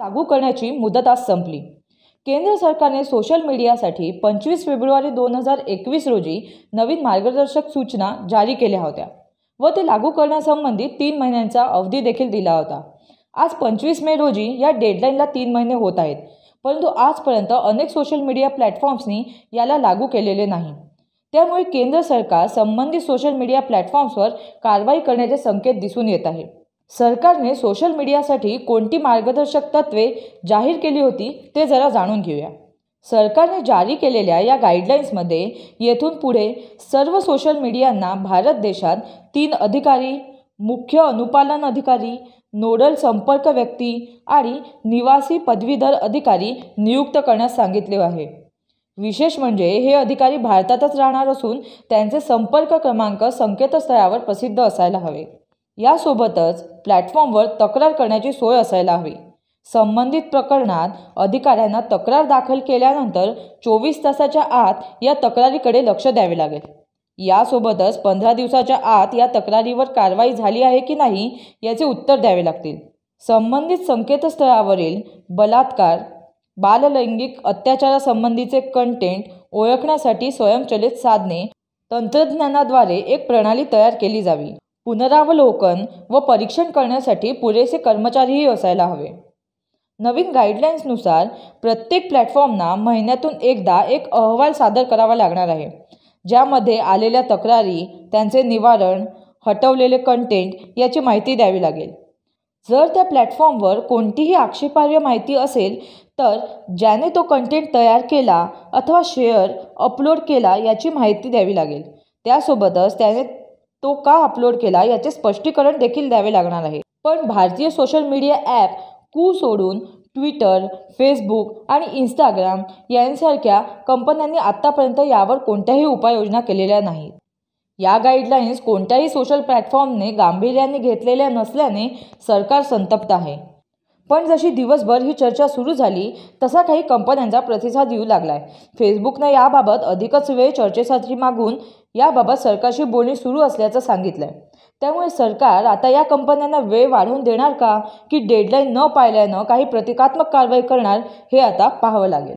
लागू करण्याची मुदत आज संपली केंद्र सरकारने सोशल मीडियासाठी पंचवीस फेब्रुवारी दोन हजार एकवीस रोजी नवीन मार्गदर्शक सूचना जारी केल्या होत्या व ते लागू करण्यासंबंधी तीन महिन्यांचा अवधी देखील दिला होता आज पंचवीस मे रोजी या डेडलाईनला तीन महिने होत आहेत परंतु आजपर्यंत अनेक सोशल मीडिया प्लॅटफॉर्म्सनी याला लागू केलेले नाही त्यामुळे केंद्र सरकार संबंधित सोशल मीडिया प्लॅटफॉर्म्सवर कारवाई करण्याचे संकेत दिसून येत आहे सरकारने सोशल मीडियासाठी कोणती मार्गदर्शक तत्वे जाहीर केली होती ते जरा जाणून घेऊया सरकारने जारी केलेल्या या गाईडलाईन्समध्ये येथून पुढे सर्व सोशल मीडियांना भारत देशात तीन अधिकारी मुख्य अनुपालन अधिकारी नोडल संपर्क व्यक्ती आणि निवासी पदवीधर अधिकारी नियुक्त करण्यास सांगितले आहे विशेष म्हणजे हे अधिकारी भारतातच राहणार असून त्यांचे संपर्क क्रमांक संकेतस्थळावर प्रसिद्ध असायला हवे यासोबतच प्लॅटफॉर्मवर तक्रार करण्याची सोय असायला हवी संबंधित प्रकरणात अधिकाऱ्यांना तक्रार दाखल केल्यानंतर चोवीस तासाच्या आत या तक्रारीकडे लक्ष द्यावे लागेल यासोबतच पंधरा दिवसाच्या आत या तक्रारीवर कारवाई झाली आहे की नाही याचे उत्तर द्यावे लागतील संबंधित संकेतस्थळावरील बलात्कार बाललैंगिक अत्याचारासंबंधीचे कंटेंट ओळखण्यासाठी स्वयंचलित साधने तंत्रज्ञानाद्वारे एक प्रणाली तयार केली जावी पुनरावलोकन व परीक्षण करण्यासाठी पुरेसे कर्मचारीही असायला हवे नवीन गाईडलाईन्सनुसार प्रत्येक प्लॅटफॉर्मना महिन्यातून एकदा एक अहवाल सादर करावा लागणार आहे ज्यामध्ये आलेल्या तक्रारी त्यांचे निवारण हटवलेले कंटेंट याची माहिती द्यावी लागेल जर त्या प्लॅटफॉर्मवर कोणतीही आक्षेपार्ह माहिती असेल तर ज्याने तो कंटेंट तयार केला अथवा शेअर अपलोड केला याची माहिती द्यावी लागेल त्यासोबतच त्याने तो का अपलोड केला याचे स्पष्टीकरण देखील द्यावे लागणार आहे पण भारतीय सोशल मीडिया ॲप कू सोडून ट्विटर फेसबुक आणि इंस्टाग्राम यांसारख्या कंपन्यांनी आत्तापर्यंत यावर कोणत्याही उपाययोजना केलेल्या नाहीत या गाईडलाईन्स कोणत्याही सोशल प्लॅटफॉर्मने गांभीर्याने घेतलेल्या नसल्याने सरकार संतप्त आहे पण जशी दिवसभर ही चर्चा सुरू झाली तसा काही कंपन्यांचा प्रतिसाद येऊ लागलाय फेसबुकनं याबाबत अधिकच वेळ चर्चेसाठी मागून याबाबत सरकारशी बोलणी सुरू असल्याचं सांगितलंय त्यामुळे सरकार आता या कंपन्यांना वेळ वाढवून देणार का की डेडलाईन न पाळल्यानं काही प्रतिकात्मक कारवाई करणार हे आता पाहावं लागेल